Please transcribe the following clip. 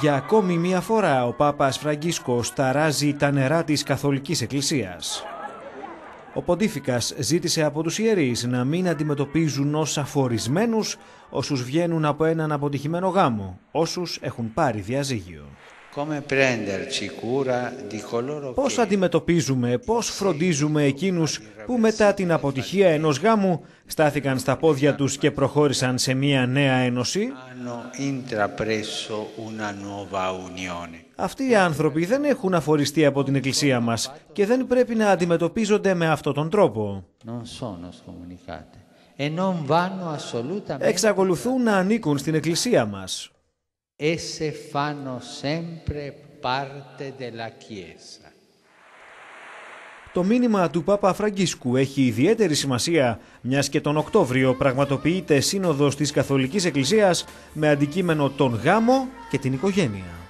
Για ακόμη μία φορά ο Πάπας Φραγκίσκος ταράζει τα νερά της Καθολικής Εκκλησίας. Ο Ποντίφικας ζήτησε από τους ιερείς να μην αντιμετωπίζουν ως αφορισμένους όσους βγαίνουν από έναν αποτυχημένο γάμο, όσους έχουν πάρει διαζύγιο. Πώς αντιμετωπίζουμε, πώς φροντίζουμε εκείνους που μετά την αποτυχία ενός γάμου στάθηκαν στα πόδια τους και προχώρησαν σε μία νέα ένωση. Αυτοί οι άνθρωποι δεν έχουν αφοριστεί από την Εκκλησία μας και δεν πρέπει να αντιμετωπίζονται με αυτόν τον τρόπο. E Εξακολουθούν να ανήκουν στην Εκκλησία μας esse fanno sempre parte della Το μήνυμα του Πάπα Φραγκίσκου έχει ιδιαίτερη σημασία, μιας και τον Οκτώβριο πραγματοποιείται σύνοδος της Καθολικής Εκκλησίας με αντικείμενο τον γάμο και την οικογένεια.